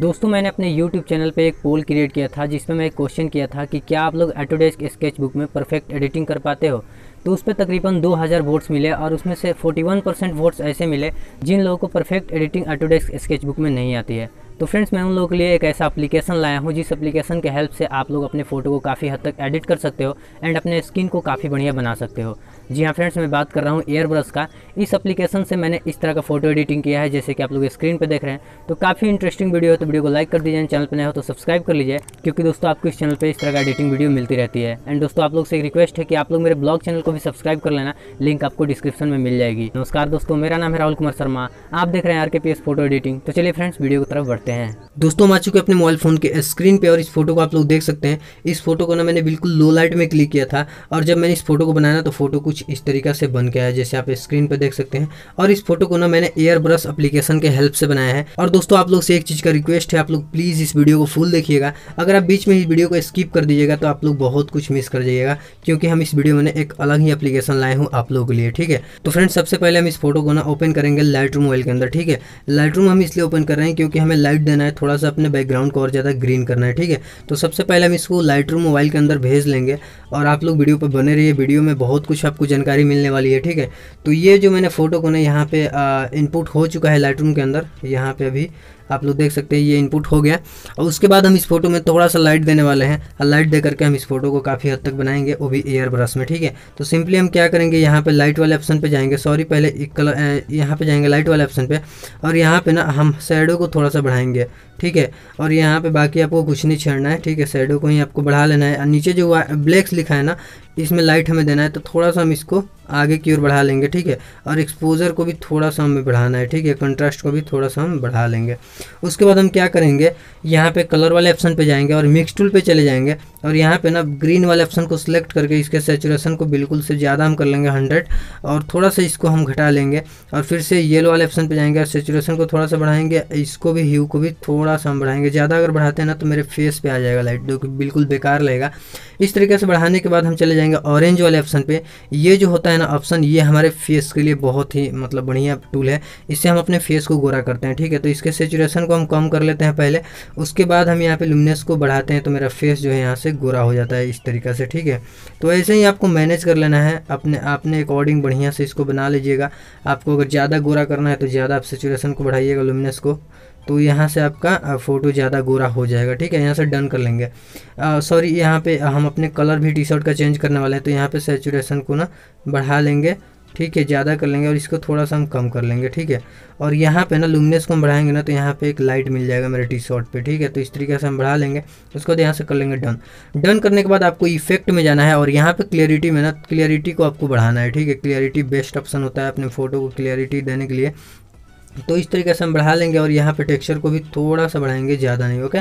दोस्तों मैंने अपने YouTube चैनल पे एक पोल क्रिएट किया था जिसमें मैं एक क्वेश्चन किया था कि क्या आप लोग एटोडेस्क स्केच बुक में परफेक्ट एडिटिंग कर पाते हो तो उस पर तकरीबन 2000 वोट्स मिले और उसमें से 41 परसेंट वोट्स ऐसे मिले जिन लोगों को perfect editing Autodesk SketchBook में नहीं आती है तो फ्रेंड्स मैं उन लोगों के लिए एक ऐसा एप्लीकेशन लाया हूँ जिस एप्लीकेशन के हेल्प से आप लोग अपने फ़ोटो को काफ़ी हद तक एडिट कर सकते हो एंड अपने स्किन को काफ़ी बढ़िया बना सकते हो जी हाँ फ्रेंड्स मैं बात कर रहा हूँ एयर ब्रश का इस एप्लीकेशन से मैंने इस तरह का फोटो एडिटिंग किया है जैसे कि आप लोग स्क्रीन पर देख रहे हैं तो काफ़ी इंटरेस्टिंग वीडियो है तो वीडियो को लाइक कर दीजिए चैनल पर नए हो तो सब्सक्राइब कर लीजिए क्योंकि दोस्तों आपको इस चैनल पर इस तरह का एडिटिंग वीडियो मिलती रहती है एंड दोस्तों आप लोग से एक रिक्वेस्ट है कि आप लोग मेरे ब्लॉग चैनल को भी सब्सक्राइब कर लेना लिंक आपको डिस्क्रिप्शन में मिल जाएगी नमस्कार दोस्तों मेरा नाम है राहुल कुमार शर्मा आप देख रहे हैं आर के फोटो एडिटिंग तो चलिए फ्रेंड्स वीडियो की तरफ बढ़ते सकते हैं दोस्तों हम आ चुके अपने मोबाइल फ़ोन के स्क्रीन पे और इस फोटो को आप लोग देख सकते हैं इस फोटो को ना मैंने बिल्कुल लो लाइट में क्लिक किया था और जब मैंने इस फोटो को बनाया तो फोटो कुछ इस तरीका से बन गया है जैसे आप स्क्रीन पर देख सकते हैं और इस फोटो को ना मैंने एयर ब्रश अप्लीकेशन के हेल्प से बनाया है और दोस्तों आप लोग से एक चीज़ का रिक्वेस्ट है आप लोग प्लीज़ इस वीडियो को फुल देखिएगा अगर आप बीच में इस वीडियो को स्किप कर दीजिएगा तो आप लोग बहुत कुछ मिस कर जाइएगा क्योंकि हम इस वीडियो में एक अलग ही अप्लीकेशन लाए हूँ आप लोगों के लिए ठीक है तो फ्रेंड्स सबसे पहले हम इस फोटो को ना ओपन करेंगे लाइट मोबाइल के अंदर ठीक है लाइट हम इसलिए ओपन कर रहे हैं क्योंकि हमें लाइट लाइट देना है थोड़ा सा अपने बैकग्राउंड को और ज़्यादा ग्रीन करना है ठीक है तो सबसे पहले हम इसको लाइट मोबाइल के अंदर भेज लेंगे और आप लोग वीडियो पर बने रहिए वीडियो में बहुत कुछ आपको जानकारी मिलने वाली है ठीक है तो ये जो मैंने फ़ोटो को ना यहाँ पे इनपुट हो चुका है लाइट के अंदर यहाँ पर अभी आप लोग देख सकते हैं ये इनपुट हो गया और उसके बाद हम इस फोटो में थोड़ा सा लाइट देने वाले हैं और लाइट दे करके हम इस फोटो को काफ़ी हद तक बनाएंगे वो भी एयर ब्रश में ठीक है तो सिंपली हम क्या करेंगे यहाँ पर लाइट वाले ऑप्शन पर जाएंगे सॉरी पहले एक कलर यहाँ पर जाएंगे लाइट वाले ऑप्शन पर और यहाँ पर ना हम शेडो को थोड़ा सा बढ़ाएंगे ठीक है और यहाँ पे बाकी आपको कुछ नहीं छेड़ना है ठीक है शेडो को ही आपको बढ़ा लेना है और नीचे जो ब्लैक्स लिखा है ना इसमें लाइट हमें देना है तो थोड़ा सा हम इसको आगे की ओर बढ़ा लेंगे ठीक है और एक्सपोजर को भी थोड़ा सा हमें बढ़ाना है ठीक है कंट्रास्ट को भी थोड़ा सा हम बढ़ा लेंगे उसके बाद हम क्या करेंगे यहाँ पे कलर वाले ऑप्शन पे जाएंगे और मिक्स टूल पे चले जाएंगे और यहाँ पे ना ग्रीन वाले ऑप्शन को सिलेक्ट करके इसके सेचुरेशन को बिल्कुल से ज़्यादा हम कर लेंगे हंड्रेड और थोड़ा सा इसको हम घटा लेंगे और फिर से येलो वाले ऑप्शन पर जाएंगे और सेचुरेशन को थोड़ा सा बढ़ाएंगे इसको भी ह्यू को भी थोड़ा सा हम बढ़ाएंगे ज़्यादा अगर बढ़ाते हैं ना तो मेरे फेस पर आ जाएगा लाइट जो बिल्कुल बेकार रहेगा इस तरीके से बढ़ाने के बाद हम चले जाएंगे ऑरेंज वाले ऑप्शन पे ये जो होता है ना ऑप्शन ये हमारे फेस के लिए बहुत ही मतलब बढ़िया टूल है इससे हम अपने फेस को गोरा करते हैं ठीक है तो इसके सेचुरेशन को हम कम कर लेते हैं पहले उसके बाद हम यहाँ पे लुमिनस को बढ़ाते हैं तो मेरा फेस जो है यहाँ से गोरा हो जाता है इस तरीके से ठीक है तो ऐसे ही आपको मैनेज कर लेना है अपने अपने अकॉर्डिंग बढ़िया से इसको बना लीजिएगा आपको अगर ज़्यादा गोरा करना है तो ज़्यादा आप सेचुरेशन को बढ़ाइएगा लुमिनस को तो यहाँ से आपका फ़ोटो ज़्यादा गोरा हो जाएगा ठीक है यहाँ से डन कर लेंगे सॉरी यहाँ पे हम अपने कलर भी टी शर्ट का चेंज करने वाले हैं तो यहाँ पे सेचुरेशन को ना बढ़ा लेंगे ठीक है ज़्यादा कर लेंगे और इसको थोड़ा सा हम कम कर लेंगे ठीक है और यहाँ पे ना लुमनेस को हम बढ़ाएंगे ना तो यहाँ पे एक लाइट मिल जाएगा मेरे टी शर्ट पर ठीक है तो इस तरीके से हम बढ़ा लेंगे उसको बाद तो यहाँ से कर लेंगे डन डन करने के बाद आपको इफेक्ट में जाना है और यहाँ पे क्लियरिटी में ना क्लियरिटी को आपको बढ़ाना है ठीक है क्लियरिटी बेस्ट ऑप्शन होता है अपने फोटो को क्लियरिटी देने के लिए तो इस तरीके से हम बढ़ा लेंगे और यहाँ पे टेक्सचर को भी थोड़ा सा बढ़ाएंगे ज़्यादा नहीं ओके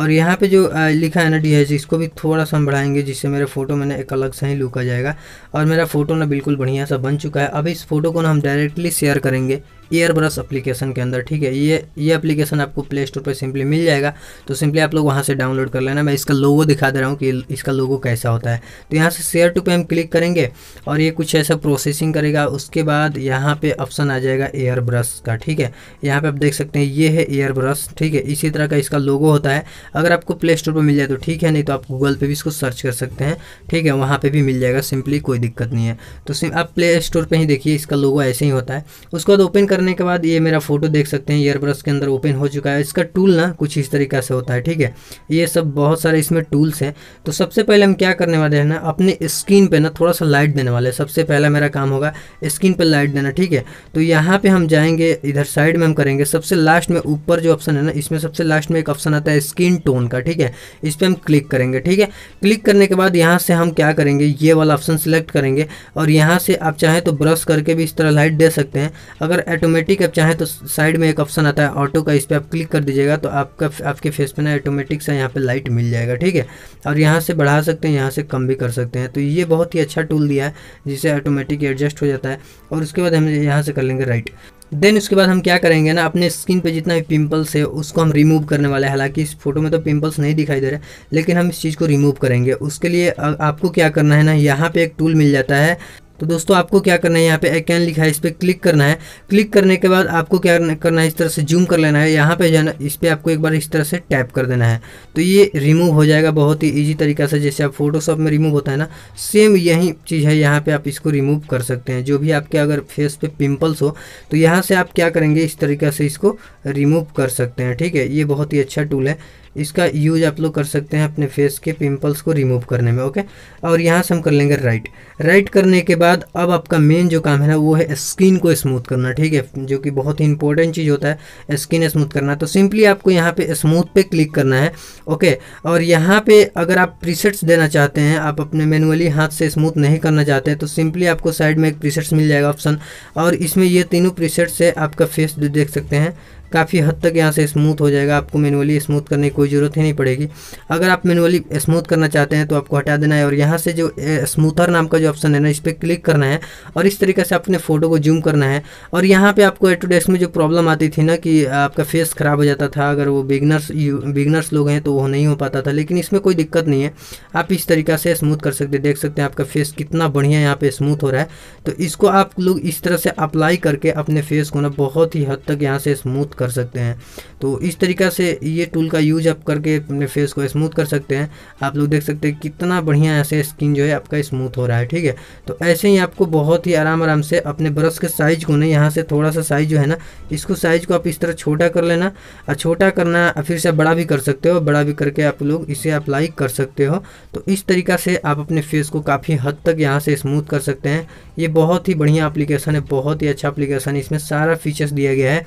और यहाँ पे जो लिखा है ना डी एच इसको भी थोड़ा सा हम बढ़ाएंगे जिससे मेरे फोटो में ना एक अलग सा ही लुक आ जाएगा और मेरा फोटो ना बिल्कुल बढ़िया सा बन चुका है अब इस फोटो को ना हम डायरेक्टली शेयर करेंगे ईयर ब्रश अप्लीकेशन के अंदर ठीक है ये ये अप्लीकेशन आपको प्ले स्टोर पर सिंपली मिल जाएगा तो सिंपली आप लोग वहाँ से डाउनलोड कर लेना मैं इसका लोगो दिखा दे रहा हूँ कि इसका लोगो कैसा होता है तो यहाँ से शेयर टू पे हम क्लिक करेंगे और ये कुछ ऐसा प्रोसेसिंग करेगा उसके बाद यहाँ पे ऑप्शन आ जाएगा एयर ब्रश का ठीक है यहाँ पे आप देख सकते हैं ये है एयर ब्रश ठीक है इसी तरह का इसका लोगो होता है अगर आपको प्ले स्टोर पर मिल जाए तो ठीक है नहीं तो आप गूगल पर भी इसको सर्च कर सकते हैं ठीक है वहाँ पर भी मिल जाएगा सिंपली कोई दिक्कत नहीं है तो आप प्ले स्टोर पर ही देखिए इसका लोगो ऐसे ही होता है उसके बाद ओपन कर करने के बाद ये मेरा फोटो देख सकते हैं एयरब्रश के अंदर ओपन हो चुका है इसका टूल ना कुछ इस तरीका से होता है ठीक है ये सब बहुत सारे इसमें टूल्स हैं तो सबसे पहले हम क्या करने वाले हैं ना अपने स्क्रीन पे ना थोड़ा सा लाइट देने वाले सबसे पहला मेरा काम होगा स्क्रीन पर लाइट देना ठीक है तो यहाँ पर हम जाएंगे इधर साइड में हम करेंगे सबसे लास्ट में ऊपर जो ऑप्शन है ना इसमें सबसे लास्ट में एक ऑप्शन आता है स्क्रीन टोन का ठीक है इस पर हम क्लिक करेंगे ठीक है क्लिक करने के बाद यहाँ से हम क्या करेंगे ये वाला ऑप्शन सेलेक्ट करेंगे और यहाँ से आप चाहें तो ब्रश करके भी इस तरह लाइट दे सकते हैं अगर एटो ऑटोमेटिक आप चाहें तो साइड में एक ऑप्शन आता है ऑटो का इस पर आप क्लिक कर दीजिएगा तो आपका आपके फेस पे ना ऑटोमेटिक सा यहाँ पे लाइट मिल जाएगा ठीक है और यहाँ से बढ़ा सकते हैं यहाँ से कम भी कर सकते हैं तो ये बहुत ही अच्छा टूल दिया है जिसे ऑटोमेटिक एडजस्ट हो जाता है और उसके बाद हम यहाँ से कर लेंगे राइट देन उसके बाद हम क्या करेंगे ना अपने स्किन पे जितना भी पिंपल्स है उसको हम रिमूव करने वाले हैं हालांकि इस फोटो में तो पिंपल्स नहीं दिखाई दे रहे लेकिन हम इस चीज़ को रिमूव करेंगे उसके लिए आपको क्या करना है ना यहाँ पे एक टूल मिल जाता है तो दोस्तों आपको क्या करना है यहाँ पे कैन लिखा है इस पर क्लिक करना है क्लिक करने के बाद आपको क्या करना है इस तरह से जूम कर लेना है यहाँ पे जाना इस पर आपको एक बार इस तरह से टैप कर देना है तो ये रिमूव हो जाएगा बहुत ही ईजी तरीका से जैसे आप फोटोशॉप में रिमूव होता है ना सेम यही चीज़ है यहाँ पर आप इसको रिमूव कर सकते हैं जो भी आपके अगर फेस पर पिम्पल्स हो तो यहाँ से आप क्या करेंगे इस तरीके से इसको रिमूव कर सकते हैं ठीक है ये बहुत ही अच्छा टूल है इसका यूज आप लोग कर सकते हैं अपने फेस के पिंपल्स को रिमूव करने में ओके और यहाँ से हम कर लेंगे राइट राइट करने के बाद बाद अब आपका मेन जो काम है ना वो है स्किन को स्मूथ करना ठीक है जो कि बहुत ही इंपॉर्टेंट चीज़ होता है स्किन स्मूथ करना तो सिंपली आपको यहाँ पे स्मूथ पे क्लिक करना है ओके और यहाँ पे अगर आप प्रीसेट्स देना चाहते हैं आप अपने मैनुअली हाथ से स्मूथ नहीं करना चाहते हैं तो सिंपली आपको साइड में एक प्रीसेट्स मिल जाएगा ऑप्शन और इसमें ये तीनों प्रीसेट्स है आपका फेस देख सकते हैं काफ़ी हद तक यहाँ से स्मूथ हो जाएगा आपको मैनुअली स्मूथ करने की कोई ज़रूरत ही नहीं पड़ेगी अगर आप मैनुअली स्मूथ करना चाहते हैं तो आपको हटा देना है और यहाँ से जो स्मूथर नाम का जो ऑप्शन है ना इस पर क्लिक करना है और इस तरीके से अपने फ़ोटो को जूम करना है और यहाँ पर आपको डेस्क में जो प्रॉब्लम आती थी ना कि आपका फेस ख़राब हो जाता था अगर वो बिगनर्स बिगनर्स लोग हैं तो वो नहीं हो पाता था लेकिन इसमें कोई दिक्कत नहीं है आप इस तरीके से स्मूथ कर सकते देख सकते हैं आपका फेस कितना बढ़िया यहाँ पे स्मूथ हो रहा है तो इसको आप लोग इस तरह से अप्लाई करके अपने फेस को ना बहुत ही हद तक यहाँ से स्मूथ कर सकते हैं तो इस तरीका से ये टूल का यूज आप करके अपने फेस को स्मूथ कर सकते हैं आप लोग देख सकते हैं कितना बढ़िया ऐसे स्किन जो है आपका स्मूथ हो रहा है ठीक है तो ऐसे ही आपको बहुत ही आराम आराम से अपने ब्रश के साइज को ना यहाँ से थोड़ा सा साइज जो है ना इसको साइज को आप इस तरह छोटा कर लेना और छोटा करना फिर से बड़ा भी कर सकते हो बड़ा भी करके आप लोग इसे अप्लाई कर सकते हो तो इस तरीका से आप अपने फेस को काफ़ी हद तक यहाँ से स्मूथ कर सकते हैं ये बहुत ही बढ़िया एप्लीकेशन है बहुत ही अच्छा एप्लीकेशन है इसमें सारा फीचर्स दिया गया है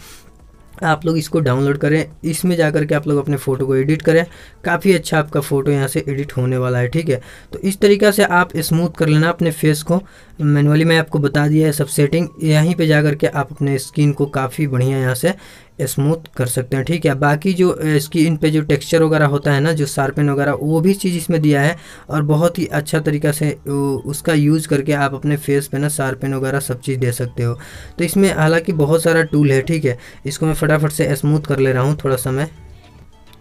आप लोग इसको डाउनलोड करें इसमें जा करके आप लोग अपने फ़ोटो को एडिट करें काफ़ी अच्छा आपका फ़ोटो यहाँ से एडिट होने वाला है ठीक है तो इस तरीक़े से आप स्मूथ कर लेना अपने फेस को मैनुअली मैं आपको बता दिया है सब सेटिंग यहीं पे जा करके आप अपने स्किन को काफ़ी बढ़िया यहाँ से स्मूथ कर सकते हैं ठीक है बाकी जो इसकी इन पे जो टेक्सचर वगैरह होता है ना जो शार्पिन वगैरह वो भी चीज़ इसमें दिया है और बहुत ही अच्छा तरीका से उसका यूज़ करके आप अपने फेस पे ना शार्पिन वगैरह सब चीज़ दे सकते हो तो इसमें हालांकि बहुत सारा टूल है ठीक है इसको मैं फटाफट से स्मूथ कर ले रहा हूँ थोड़ा समय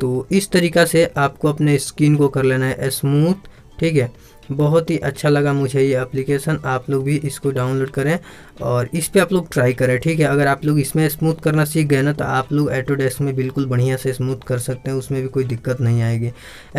तो इस तरीका से आपको अपने स्किन को कर लेना है स्मूथ ठीक है बहुत ही अच्छा लगा मुझे ये एप्लीकेशन आप लोग भी इसको डाउनलोड करें और इस पर आप लोग ट्राई करें ठीक है अगर आप लोग इसमें स्मूथ करना सीख गए ना तो आप लोग ऑटोडेस्क में बिल्कुल बढ़िया से स्मूथ कर सकते हैं उसमें भी कोई दिक्कत नहीं आएगी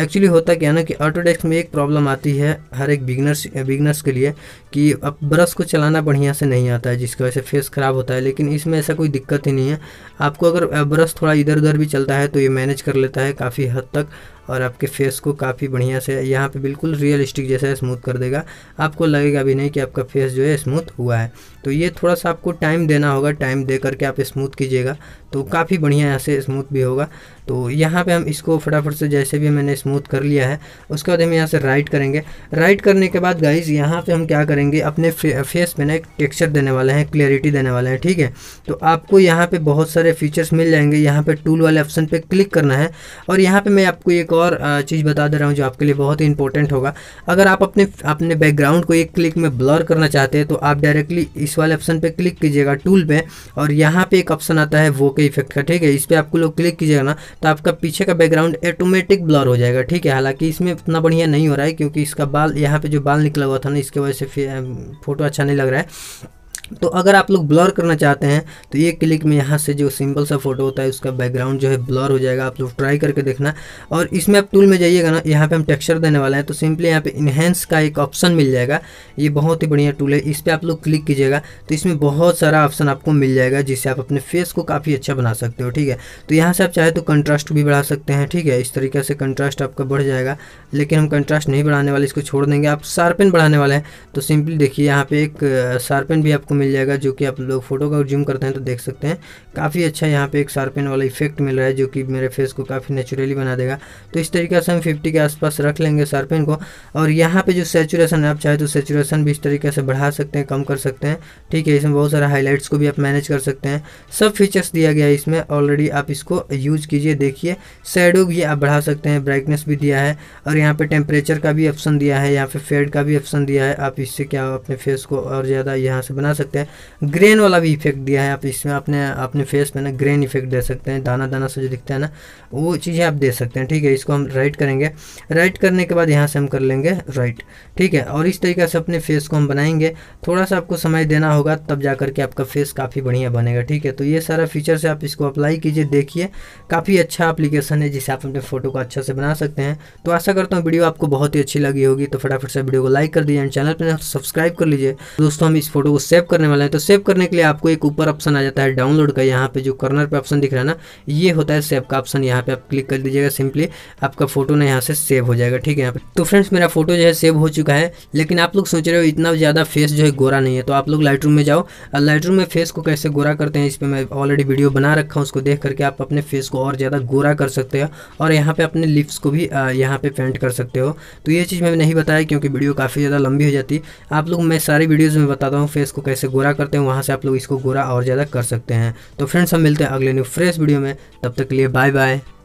एक्चुअली होता क्या ना कि ऑटोडेस्क में एक प्रॉब्लम आती है हर एक बिगनर्स बिगनर्स के लिए कि अब ब्रश को चलाना बढ़िया से नहीं आता है जिसकी वजह से फेस ख़राब होता है लेकिन इसमें ऐसा कोई दिक्कत ही नहीं है आपको अगर ब्रश थोड़ा इधर उधर भी चलता है तो ये मैनेज कर लेता है काफ़ी हद तक और आपके फेस को काफ़ी बढ़िया से यहाँ पे बिल्कुल रियलिस्टिक जैसा स्मूथ कर देगा आपको लगेगा भी नहीं कि आपका फेस जो है स्मूथ हुआ है तो ये थोड़ा सा आपको टाइम देना होगा टाइम दे करके आप स्मूथ कीजिएगा तो काफ़ी बढ़िया यहाँ से स्मूथ भी होगा तो यहाँ पे हम इसको फटाफट से जैसे भी मैंने स्मूथ कर लिया है उसके बाद हम यहाँ से राइट करेंगे राइट करने के बाद गाइज यहाँ पे हम क्या करेंगे अपने फेस पे ना एक टेक्स्चर देने वाले हैं क्लियरिटी देने वाले हैं ठीक है तो आपको यहाँ पे बहुत सारे फीचर्स मिल जाएंगे यहाँ पे टूल वाले ऑप्शन पर क्लिक करना है और यहाँ पर मैं आपको एक और चीज़ बता दे रहा हूँ जो आपके लिए बहुत ही इंपॉर्टेंट होगा अगर आप अपने अपने बैकग्राउंड को एक क्लिक में ब्लर करना चाहते हैं तो आप डायरेक्टली इस इस वाले ऑप्शन पे क्लिक कीजिएगा टूल पे और यहाँ पे एक ऑप्शन आता है वो के इफेक्ट का ठीक है इस पर आपको लोग क्लिक कीजिएगा ना तो आपका पीछे का बैकग्राउंड ऑटोमेटिक ब्लर हो जाएगा ठीक है हालांकि इसमें इतना बढ़िया नहीं हो रहा है क्योंकि इसका बाल यहाँ पर जो बाल निकला हुआ था ना इसके वजह से फोटो अच्छा नहीं लग रहा है तो अगर आप लोग ब्लर करना चाहते हैं तो ये क्लिक में यहाँ से जो सिंपल सा फोटो होता है उसका बैकग्राउंड जो है ब्लर हो जाएगा आप लोग ट्राई करके देखना और इसमें आप टूल में जाइएगा ना यहाँ पे हम टेक्सचर देने वाले हैं तो सिंपली यहाँ पे इन्हेंस का एक ऑप्शन मिल जाएगा ये बहुत ही बढ़िया टूल है इस पर आप लोग क्लिक कीजिएगा तो इसमें बहुत सारा ऑप्शन आपको मिल जाएगा जिससे आप अपने फेस को काफ़ी अच्छा बना सकते हो ठीक है तो यहाँ से आप चाहे तो कंट्रास्ट भी बढ़ा सकते हैं ठीक है इस तरीके से कंट्रास्ट आपका बढ़ जाएगा लेकिन हम कंट्रास्ट नहीं बढ़ाने वाले इसको छोड़ देंगे आप शार्पन बढ़ाने वाले हैं तो सिंपली देखिए यहाँ पे एक शार्पन भी आपको मिल जाएगा जो कि आप लोग फोटो का जूम करते हैं तो देख सकते हैं काफ़ी अच्छा यहाँ पे एक शार्पिन वाला इफेक्ट मिल रहा है जो कि मेरे फेस को काफ़ी नेचुरली बना देगा तो इस तरीके से हम फिफ्टी के आसपास रख लेंगे शार्पिन को और यहाँ पर जो सेचुरेशन है आप चाहे तो सेचुरेशन भी इस तरीके से बढ़ा सकते हैं कम कर सकते हैं ठीक है इसमें बहुत सारे हाईलाइट्स को भी आप मैनेज कर सकते हैं सब फीचर्स दिया गया है इसमें ऑलरेडी आप इसको यूज कीजिए देखिए शेडो भी आप बढ़ा सकते हैं ब्राइटनेस भी दिया है और यहाँ पे टेम्परेचर का भी ऑप्शन दिया है यहाँ पे फेड का भी ऑप्शन दिया है आप इससे क्या अपने फेस को और ज़्यादा यहाँ से बना सकते सकते हैं ग्रेन वाला भी इफेक्ट दिया है आप इसमें अपने अपने फेस पे ना ग्रेन इफेक्ट दे सकते हैं दाना दाना से जो दिखता है ना वो चीज़ें आप दे सकते हैं ठीक है इसको हम राइट करेंगे राइट करने के बाद यहाँ से हम कर लेंगे राइट ठीक है और इस तरीके से अपने फेस को हम बनाएंगे थोड़ा सा आपको समय देना होगा तब जा करके आपका फेस काफ़ी बढ़िया बनेगा ठीक है तो ये सारा फीचर से आप इसको अप्लाई कीजिए देखिए काफ़ी अच्छा अप्लीकेशन है जिसे आप अपने फोटो को अच्छा से बना सकते हैं तो आशा करता हूँ वीडियो आपको बहुत ही अच्छी लगी होगी तो फटाफट से वीडियो को लाइक कर दीजिए एंड चैनल पर सब्सक्राइब तो कर लीजिए दोस्तों हम इस फोटो को सेव करने वाला है तो सेव करने के लिए आपको एक ऊपर ऑप्शन आ जाता है डाउनलोड का यहाँ पे जो कॉर्नर पे ऑप्शन दिख रहा है ना ये होता है सेव का ऑप्शन यहाँ पे आप क्लिक कर दीजिएगा सिंपली आपका फोटो ना यहाँ से सेव हो जाएगा ठीक है यहाँ पे तो फ्रेंड्स मेरा फोटो जो है सेव हो चुका है लेकिन आप लोग सोच रहे हो इतना ज़्यादा फेस जो है गोरा नहीं है तो आप लोग लाइट में जाओ लाइट में फेस को कैसे गोरा करते हैं इस पर मैं ऑलरेडी वीडियो बना रखा हूँ उसको देख करके आप अपने फेस को और ज़्यादा गोरा कर सकते हो और यहाँ पर अपने लिप्स को भी यहाँ पर पेंट कर सकते हो तो ये चीज़ मैंने नहीं बताया क्योंकि वीडियो काफ़ी ज़्यादा लंबी हो जाती आप लोग मैं सारी वीडियोज़ में बताता हूँ फेस को कैसे से गोरा करते हैं वहाँ से आप लोग इसको गोरा और ज़्यादा कर सकते हैं तो फ्रेंड्स हम मिलते हैं अगले न्यू फ्रेश वीडियो में तब तक के लिए बाय बाय